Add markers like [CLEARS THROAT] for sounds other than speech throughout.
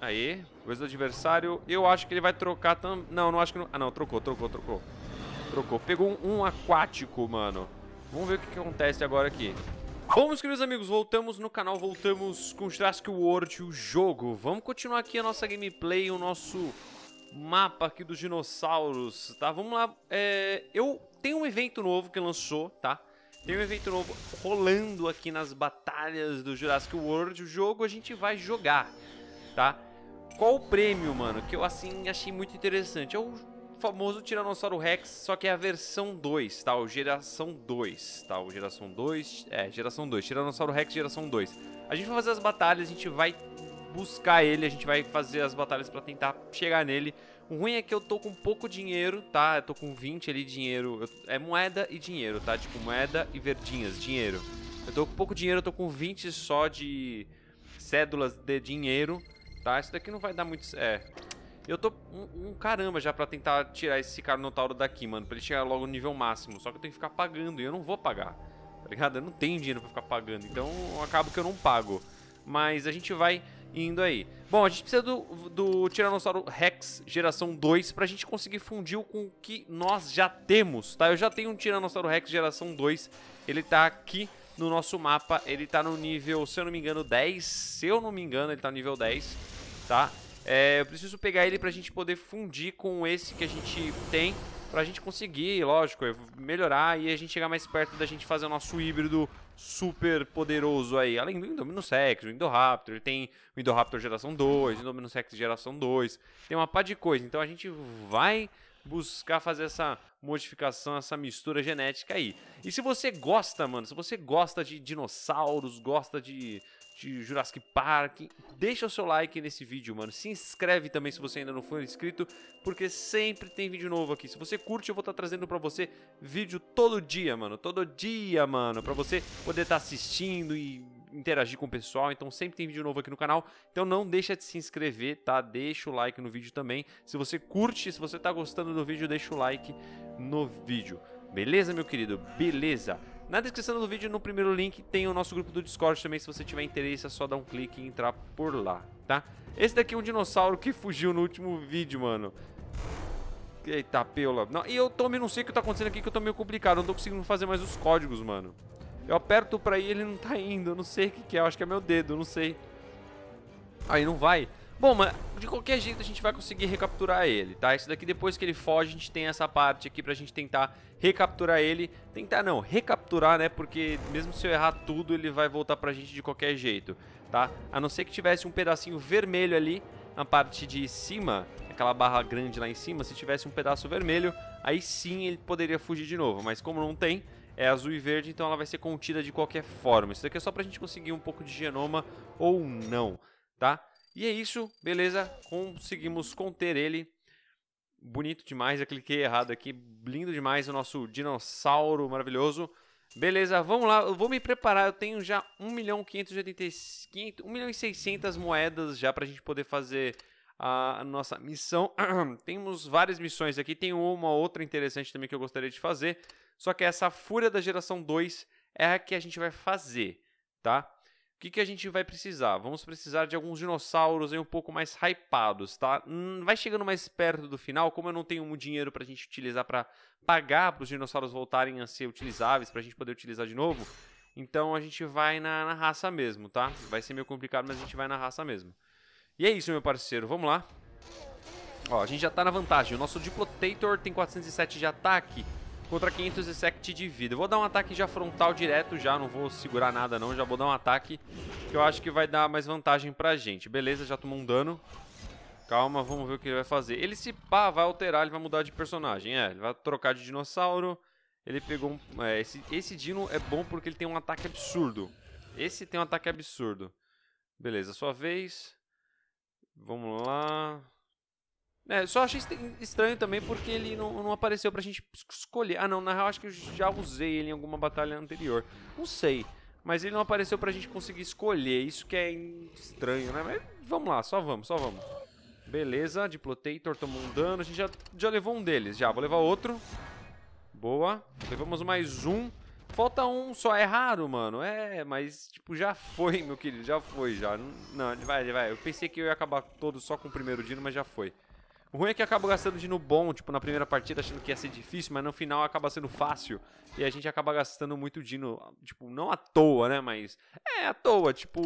Aí, coisa do adversário. Eu acho que ele vai trocar também. Não, não acho que não. Ah, não, trocou, trocou, trocou. Trocou. Pegou um, um aquático, mano. Vamos ver o que, que acontece agora aqui. Bom, meus queridos amigos, voltamos no canal, voltamos com Jurassic World, o jogo. Vamos continuar aqui a nossa gameplay, o nosso mapa aqui dos dinossauros, tá? Vamos lá. É... Eu tenho um evento novo que lançou, tá? Tem um evento novo rolando aqui nas batalhas do Jurassic World, o jogo a gente vai jogar, tá? qual o prêmio, mano, que eu assim achei muito interessante. É o famoso Tiranossauro Rex, só que é a versão 2, tá? O geração 2, tá? O geração 2, é, geração 2, Tiranossauro Rex geração 2. A gente vai fazer as batalhas, a gente vai buscar ele, a gente vai fazer as batalhas pra tentar chegar nele. O ruim é que eu tô com pouco dinheiro, tá? Eu tô com 20 ali, dinheiro. é moeda e dinheiro, tá? Tipo, moeda e verdinhas, dinheiro. Eu tô com pouco dinheiro, eu tô com 20 só de cédulas de dinheiro. Tá, esse daqui não vai dar muito... É... Eu tô um, um caramba já pra tentar tirar esse Carnotauro daqui, mano. Pra ele chegar logo no nível máximo. Só que eu tenho que ficar pagando e eu não vou pagar. Tá ligado? Eu não tenho dinheiro pra ficar pagando. Então, acabo que eu não pago. Mas a gente vai indo aí. Bom, a gente precisa do, do Tiranossauro Rex geração 2 pra gente conseguir fundir com o que nós já temos, tá? Eu já tenho um Tiranossauro Rex geração 2, ele tá aqui no nosso mapa, ele tá no nível, se eu não me engano, 10, se eu não me engano, ele tá no nível 10 tá? É, eu preciso pegar ele pra gente poder fundir com esse que a gente tem, pra gente conseguir, lógico, melhorar e a gente chegar mais perto da gente fazer o nosso híbrido super poderoso aí. Além do Indominus Rex, o Indoraptor, tem o Indoraptor geração 2, o Indominus Rex geração 2, tem uma pá de coisa. Então a gente vai buscar fazer essa modificação, essa mistura genética aí. E se você gosta, mano, se você gosta de dinossauros, gosta de, de Jurassic Park, deixa o seu like nesse vídeo, mano. Se inscreve também se você ainda não for inscrito, porque sempre tem vídeo novo aqui. Se você curte, eu vou estar tá trazendo pra você vídeo todo dia, mano. Todo dia, mano, pra você poder estar tá assistindo e interagir com o pessoal. Então sempre tem vídeo novo aqui no canal. Então não deixa de se inscrever, tá? Deixa o like no vídeo também. Se você curte, se você tá gostando do vídeo, deixa o like no vídeo. Beleza, meu querido? Beleza? Na descrição do vídeo, no primeiro link, tem o nosso grupo do Discord também. Se você tiver interesse, é só dar um clique e entrar por lá, tá? Esse daqui é um dinossauro que fugiu no último vídeo, mano. Eita, pela. Não, e eu tô não sei o que tá acontecendo aqui, que eu tô meio complicado. não tô conseguindo fazer mais os códigos, mano. Eu aperto pra ir ele não tá indo. Eu não sei o que, que é. Eu acho que é meu dedo, eu não sei. Aí não vai. Bom, mas de qualquer jeito a gente vai conseguir recapturar ele, tá? Isso daqui depois que ele foge, a gente tem essa parte aqui pra gente tentar recapturar ele. Tentar não, recapturar, né? Porque mesmo se eu errar tudo, ele vai voltar pra gente de qualquer jeito, tá? A não ser que tivesse um pedacinho vermelho ali na parte de cima, aquela barra grande lá em cima, se tivesse um pedaço vermelho, aí sim ele poderia fugir de novo. Mas como não tem, é azul e verde, então ela vai ser contida de qualquer forma. Isso daqui é só pra gente conseguir um pouco de genoma ou não, tá? E é isso, beleza? Conseguimos conter ele. Bonito demais, eu cliquei errado aqui. Lindo demais o nosso dinossauro maravilhoso. Beleza, vamos lá. Eu vou me preparar. Eu tenho já 1 milhão, milhão e 600 moedas já pra gente poder fazer a nossa missão. [CLEARS THROAT] Temos várias missões aqui. Tem uma outra interessante também que eu gostaria de fazer. Só que essa fúria da geração 2 é a que a gente vai fazer, tá? O que, que a gente vai precisar? Vamos precisar de alguns dinossauros aí um pouco mais hypados, tá? Hum, vai chegando mais perto do final, como eu não tenho dinheiro pra gente utilizar para pagar para os dinossauros voltarem a ser utilizáveis, pra gente poder utilizar de novo, então a gente vai na, na, raça mesmo, tá? Vai ser meio complicado, mas a gente vai na raça mesmo. E é isso, meu parceiro, vamos lá. Ó, a gente já tá na vantagem. O nosso Diplotator tem 407 de ataque contra 500 sect de vida. Eu vou dar um ataque já frontal direto já, não vou segurar nada não, já vou dar um ataque que eu acho que vai dar mais vantagem pra gente. Beleza, já tomou um dano. Calma, vamos ver o que ele vai fazer. Ele se pá, vai alterar, ele vai mudar de personagem, é, ele vai trocar de dinossauro. Ele pegou um, é, esse, esse dino é bom porque ele tem um ataque absurdo. Esse tem um ataque absurdo. Beleza, sua vez. Vamos lá. É, só achei estranho também porque ele não, não apareceu pra gente escolher. Ah, não, na real acho que eu já usei ele em alguma batalha anterior. Não sei. Mas ele não apareceu pra gente conseguir escolher. Isso que é estranho, né? Mas vamos lá, só vamos, só vamos. Beleza, Diplotator tomou um dano. A gente já, já levou um deles, já. Vou levar outro. Boa. Levamos mais um. Falta um só, é raro, mano. É, mas, tipo, já foi, meu querido, já foi, já. Não, vai, vai. Eu pensei que eu ia acabar todo só com o primeiro dino, mas já foi. O ruim é que acaba gastando de no bom, tipo, na primeira partida achando que ia ser difícil, mas no final acaba sendo fácil. E a gente acaba gastando muito dino, tipo, não à toa, né? Mas é à toa, tipo,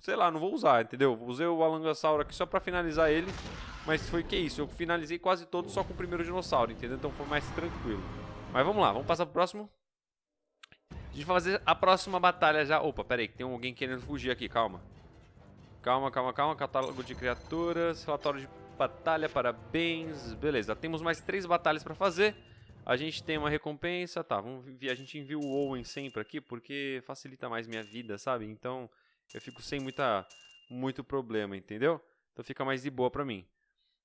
sei lá, não vou usar, entendeu? Usei o Alangasauro aqui só pra finalizar ele, mas foi que isso, eu finalizei quase todo só com o primeiro dinossauro, entendeu? Então foi mais tranquilo. Mas vamos lá, vamos passar pro próximo. A gente vai fazer a próxima batalha já. Opa, pera aí, tem alguém querendo fugir aqui, calma. Calma, calma, calma. Catálogo de criaturas, relatório de batalha, parabéns. Beleza, temos mais três batalhas pra fazer. A gente tem uma recompensa, tá, vamos a gente envia o Owen sempre aqui, porque facilita mais minha vida, sabe? Então, eu fico sem muita, muito problema, entendeu? Então fica mais de boa pra mim.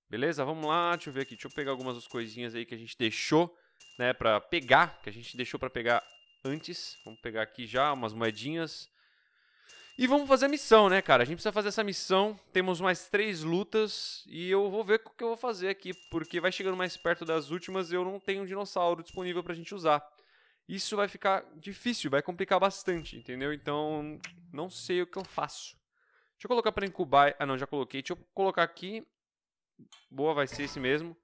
Beleza? Vamos lá, deixa eu ver aqui, deixa eu pegar algumas das coisinhas aí que a gente deixou, né, pra pegar, que a gente deixou pra pegar antes. Vamos pegar aqui já umas moedinhas. E vamos fazer a missão, né, cara? A gente precisa fazer essa missão. Temos mais três lutas e eu vou ver o que eu vou fazer aqui, porque vai chegando mais perto das últimas e eu não tenho um dinossauro disponível pra gente usar. Isso vai ficar difícil, vai complicar bastante, entendeu? Então, não sei o que eu faço. Deixa eu colocar pra incubar... Ah, não, já coloquei. Deixa eu colocar aqui. Boa, vai ser esse mesmo.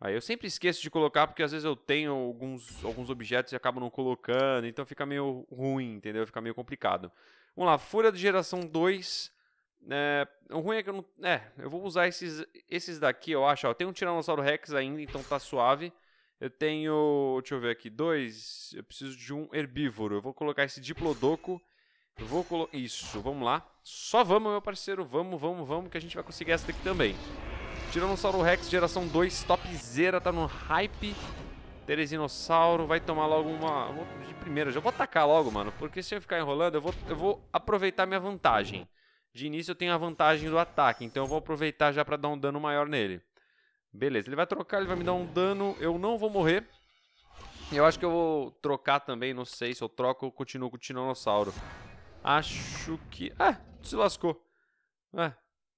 Aí eu sempre esqueço de colocar, porque às vezes eu tenho alguns, alguns objetos e acabo não colocando, então fica meio ruim, entendeu? Fica meio complicado. Vamos lá, Fúria de Geração 2. É, né, o ruim é que eu não. É, eu vou usar esses, esses daqui, eu acho. Ó, eu tenho um Tiranossauro Rex ainda, então tá suave. Eu tenho. Deixa eu ver aqui. Dois. Eu preciso de um herbívoro. Eu vou colocar esse Diplodoco. Eu vou colocar. Isso, vamos lá. Só vamos, meu parceiro. Vamos, vamos, vamos, que a gente vai conseguir essa daqui também. Tiranossauro Rex, geração 2, topzera, tá no hype. Teresinossauro vai tomar logo uma... de primeira, já vou atacar logo, mano. Porque se eu ficar enrolando, eu vou, eu vou aproveitar minha vantagem. De início eu tenho a vantagem do ataque, então eu vou aproveitar já pra dar um dano maior nele. Beleza, ele vai trocar, ele vai me dar um dano, eu não vou morrer. Eu acho que eu vou trocar também, não sei se eu troco ou continuo com o Tinonossauro. Acho que... Ah, se lascou. Ah,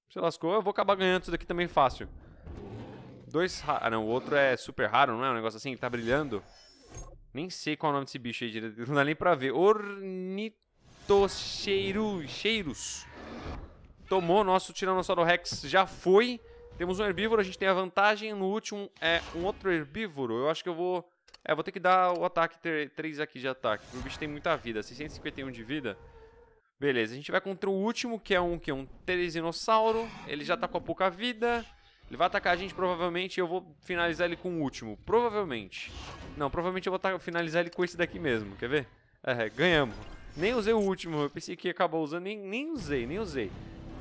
se lascou, eu vou acabar ganhando isso daqui também fácil. Dois Ah, não, o outro é super raro, não é? Um negócio assim, ele tá brilhando. Nem sei qual é o nome desse bicho aí direito. [LAUGHS] Não dá nem pra ver. Ornitocheiros. Tomou nosso Tiranossauro Rex. Já foi. Temos um herbívoro, a gente tem a vantagem. No último é um outro herbívoro. Eu acho que eu vou... É, vou ter que dar o ataque 3 aqui de ataque. O bicho tem muita vida. 651 de vida. Beleza, a gente vai contra o último, que é um que é um Teresinossauro. Ele já tá com pouca vida. Ele vai atacar a gente provavelmente e eu vou finalizar ele com o último. Provavelmente. Não, provavelmente eu vou finalizar ele com esse daqui mesmo. Quer ver? É, ganhamos. Nem usei o último. Eu pensei que acabou usando. Nem, nem usei, nem usei.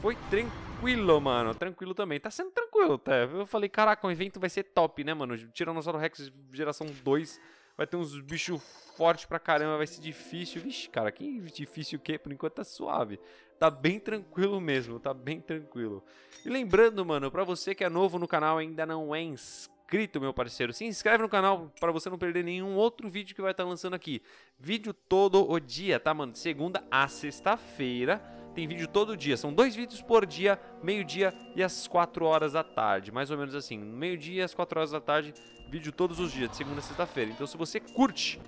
Foi tranquilo, mano. Tranquilo também. Tá sendo tranquilo, até. Tá? Eu falei, caraca, o evento vai ser top, né, mano? Tiranossauro Rex geração 2 Vai ter uns bichos fortes pra caramba, vai ser difícil. Vixe, cara, que difícil o quê? Por enquanto tá suave. Tá bem tranquilo mesmo, tá bem tranquilo. E lembrando, mano, pra você que é novo no canal e ainda não é inscrito, meu parceiro, se inscreve no canal pra você não perder nenhum outro vídeo que vai estar tá lançando aqui. Vídeo todo o dia, tá, mano? Segunda a sexta-feira tem vídeo todo dia. São dois vídeos por dia, meio-dia e às 4 horas da tarde. Mais ou menos assim, meio-dia às 4 horas da tarde, vídeo todos os dias, de segunda a sexta-feira. Então se você curte,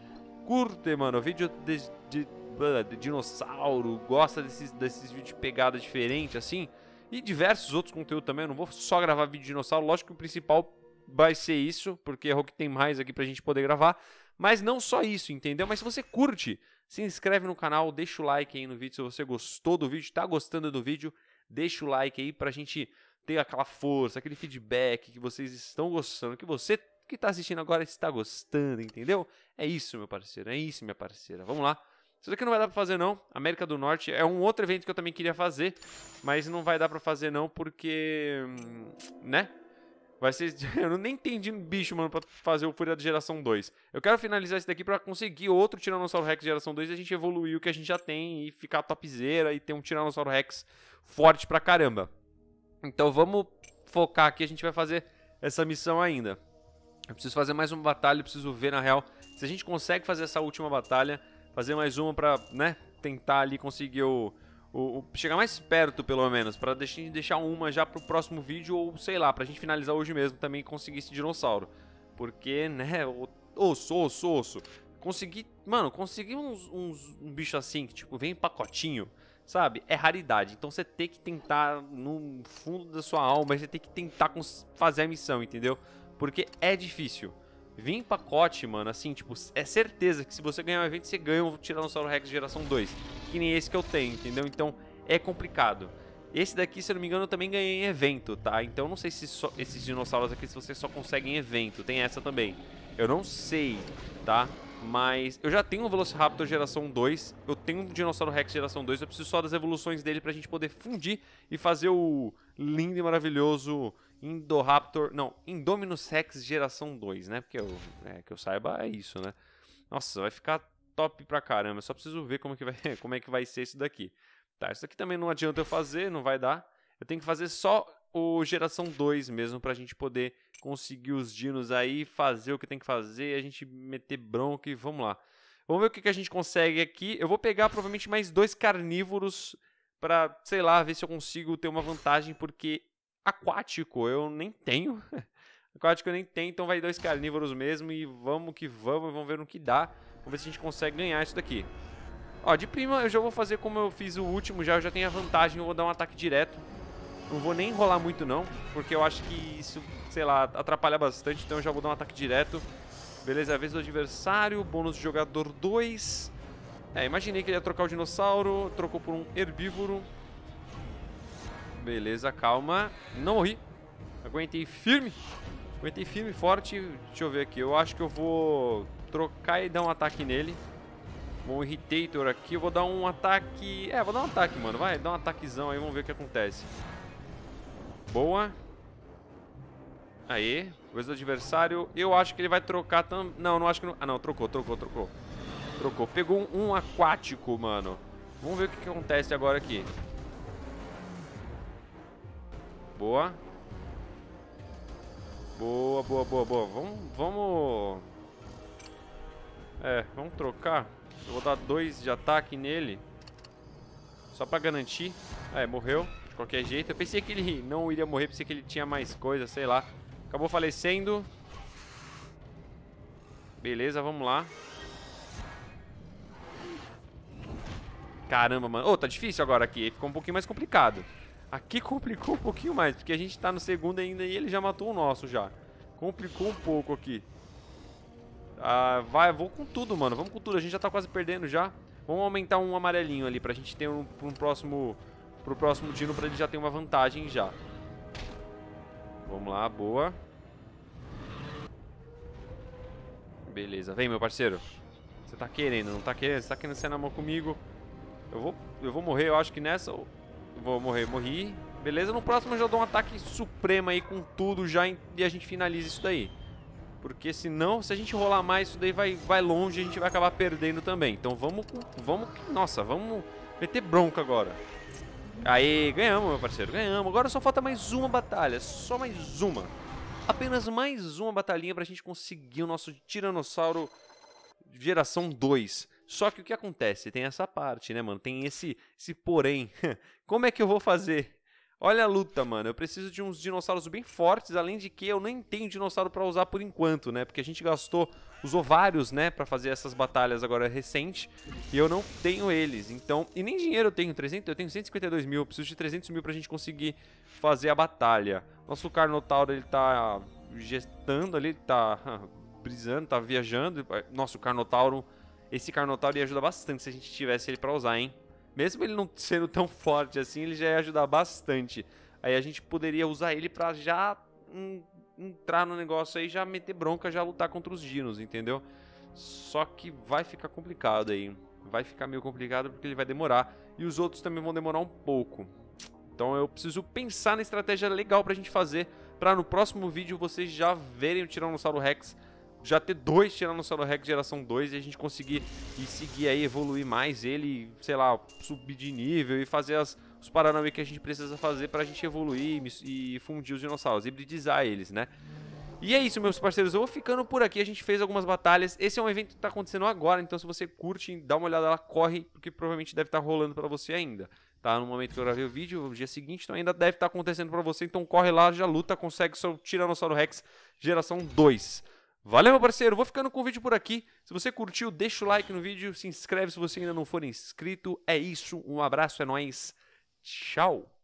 curte, mano, vídeo de, de, de, de dinossauro, gosta desses, desses vídeos de pegada diferente, assim, e diversos outros conteúdos também. Eu não vou só gravar vídeo de dinossauro, lógico que o principal vai ser isso, porque é o que tem mais aqui pra gente poder gravar. Mas não só isso, entendeu? Mas se você curte, se inscreve no canal, deixa o like aí no vídeo se você gostou do vídeo, tá gostando do vídeo, deixa o like aí pra gente ter aquela força, aquele feedback que vocês estão gostando, que você que tá assistindo agora está gostando, entendeu? É isso, meu parceiro, é isso, minha parceira. Vamos lá. Isso aqui não vai dar pra fazer, não. América do Norte é um outro evento que eu também queria fazer, mas não vai dar pra fazer, não, porque. Hum, né? Vai ser. [LAUGHS] Eu nem entendi um bicho, mano, pra fazer o Fúria da geração 2. Eu quero finalizar esse daqui pra conseguir outro Tiranossauro Rex geração 2 e a gente evoluir o que a gente já tem e ficar topzera e ter um Tiranossauro Rex forte pra caramba. Então vamos focar aqui, a gente vai fazer essa missão ainda. Eu preciso fazer mais uma batalha, preciso ver na real se a gente consegue fazer essa última batalha, fazer mais uma pra, né, tentar ali conseguir o o, o, chegar mais perto, pelo menos, pra deixar, deixar uma já pro próximo vídeo ou, sei lá, pra gente finalizar hoje mesmo também e conseguir esse dinossauro. Porque, né, osso, osso, osso. Consegui, mano, consegui uns, uns, um bicho assim, que tipo, vem em pacotinho, sabe? É raridade. Então você tem que tentar, no fundo da sua alma, você tem que tentar fazer a missão, entendeu? Porque é difícil. Vem em pacote, mano, assim, tipo, é certeza que se você ganhar um evento, você ganha um Tiranossauro Rex geração 2. Que nem esse que eu tenho, entendeu? Então, é complicado. Esse daqui, se eu não me engano, eu também ganhei em evento, tá? Então não sei se só, esses dinossauros aqui, se você só consegue em evento. Tem essa também. Eu não sei, tá? Mas eu já tenho um Velociraptor geração 2, eu tenho um Dinossauro Rex geração 2, eu preciso só das evoluções dele pra gente poder fundir e fazer o lindo e maravilhoso Indoraptor. Não, Indominus Rex geração 2, né? Porque eu, é, que eu saiba é isso, né? Nossa, vai ficar top pra caramba. Só preciso ver como, é que vai, [LAUGHS] como é que vai ser isso daqui. Tá, isso daqui também não adianta eu fazer, não vai dar. Eu tenho que fazer só o geração 2 mesmo pra gente poder conseguir os dinos aí, fazer o que tem que fazer, a gente meter bronca e vamos lá. Vamos ver o que, que a gente consegue aqui. Eu vou pegar provavelmente mais dois carnívoros pra, sei lá, ver se eu consigo ter uma vantagem, porque aquático eu nem tenho. [LAUGHS] aquático eu nem tenho, então vai dois carnívoros mesmo e vamos que vamos, vamos ver no que dá. Vamos ver se a gente consegue ganhar isso daqui. Ó, de prima eu já vou fazer como eu fiz o último já, eu já tenho a vantagem, eu vou dar um ataque direto. Não vou nem enrolar muito não, porque eu acho que isso, sei lá, atrapalha bastante, então eu já vou dar um ataque direto. Beleza, é a vez do adversário, bônus de jogador 2. É, imaginei que ele ia trocar o dinossauro, trocou por um herbívoro. Beleza, calma. Não morri. Aguentei firme. Aguentei firme, forte. Deixa eu ver aqui. Eu acho que eu vou trocar e dar um ataque nele. Bom, Irritator aqui. Eu vou dar um ataque... É, vou dar um ataque, mano. Vai, dá um ataquezão aí. Vamos ver o que acontece. Boa. Aí. coisa do adversário. Eu acho que ele vai trocar... também, Não, não acho que... Não... Ah, não. Trocou, trocou, trocou. Trocou. Pegou um, um aquático, mano. Vamos ver o que, que acontece agora aqui. Boa. Boa, boa, boa, boa. Vamos... vamos... É, vamos trocar. Eu vou dar dois de ataque nele. Só pra garantir. É, morreu. De qualquer jeito. Eu pensei que ele não iria morrer. Pensei que ele tinha mais coisa, sei lá. Acabou falecendo. Beleza, vamos lá. Caramba, mano. Ô, oh, tá difícil agora aqui. Ficou um pouquinho mais complicado. Aqui complicou um pouquinho mais, porque a gente tá no segundo ainda e ele já matou o nosso já. Complicou um pouco aqui. Ah, vai, vou com tudo, mano. Vamos com tudo. A gente já tá quase perdendo já. Vamos aumentar um amarelinho ali pra gente ter um, um próximo... Pro próximo Dino pra ele já ter uma vantagem já. Vamos lá, boa. Beleza, vem meu parceiro. Você tá querendo, não tá querendo? Você tá querendo ser na mão comigo? Eu vou, eu vou morrer, eu acho que nessa... Vou morrer, morri. Beleza, no próximo eu já dou um ataque supremo aí com tudo já e a gente finaliza isso daí. Porque senão, se a gente rolar mais, isso daí vai, vai longe e a gente vai acabar perdendo também. Então vamos, vamos, nossa, vamos meter bronca agora. Aí, ganhamos, meu parceiro, ganhamos. Agora só falta mais uma batalha, só mais uma. Apenas mais uma batalhinha pra gente conseguir o nosso Tiranossauro geração 2. Só que o que acontece? Tem essa parte, né, mano? Tem esse, esse porém. [LAUGHS] Como é que eu vou fazer? Olha a luta, mano. Eu preciso de uns dinossauros bem fortes, além de que eu nem tenho dinossauro para usar por enquanto, né? Porque a gente gastou os ovários, né, para fazer essas batalhas agora recente, e eu não tenho eles. Então, e nem dinheiro eu tenho, 300, eu tenho 152 mil, eu preciso de 300 mil pra gente conseguir fazer a batalha. Nosso Carnotauro, ele tá gestando ali, tá [LAUGHS] brisando, tá viajando. Nosso Carnotauro esse Carnotauro ia ajudar bastante se a gente tivesse ele para usar, hein? Mesmo ele não sendo tão forte assim, ele já ia ajudar bastante. Aí a gente poderia usar ele para já um, entrar no negócio aí, já meter bronca, já lutar contra os dinos, entendeu? Só que vai ficar complicado aí. Vai ficar meio complicado porque ele vai demorar. E os outros também vão demorar um pouco. Então eu preciso pensar na estratégia legal pra gente fazer. Pra no próximo vídeo vocês já verem o Tiranossauro Rex já ter dois Tiranossauro Rex geração 2 e a gente conseguir e seguir aí, evoluir mais ele, sei lá, subir de nível e fazer as, os Paranauê que a gente precisa fazer pra gente evoluir e, e fundir os dinossauros, hibridizar eles, né? E é isso, meus parceiros. Eu vou ficando por aqui. A gente fez algumas batalhas. Esse é um evento que tá acontecendo agora, então se você curte, dá uma olhada lá, corre, porque provavelmente deve estar tá rolando para você ainda. Tá no momento que eu gravei o vídeo, no dia seguinte, então ainda deve estar tá acontecendo para você. Então corre lá, já luta, consegue seu Tiranossauro Rex geração 2. Valeu, meu parceiro. Vou ficando com o vídeo por aqui. Se você curtiu, deixa o like no vídeo. Se inscreve se você ainda não for inscrito. É isso. Um abraço, é nóis. Tchau.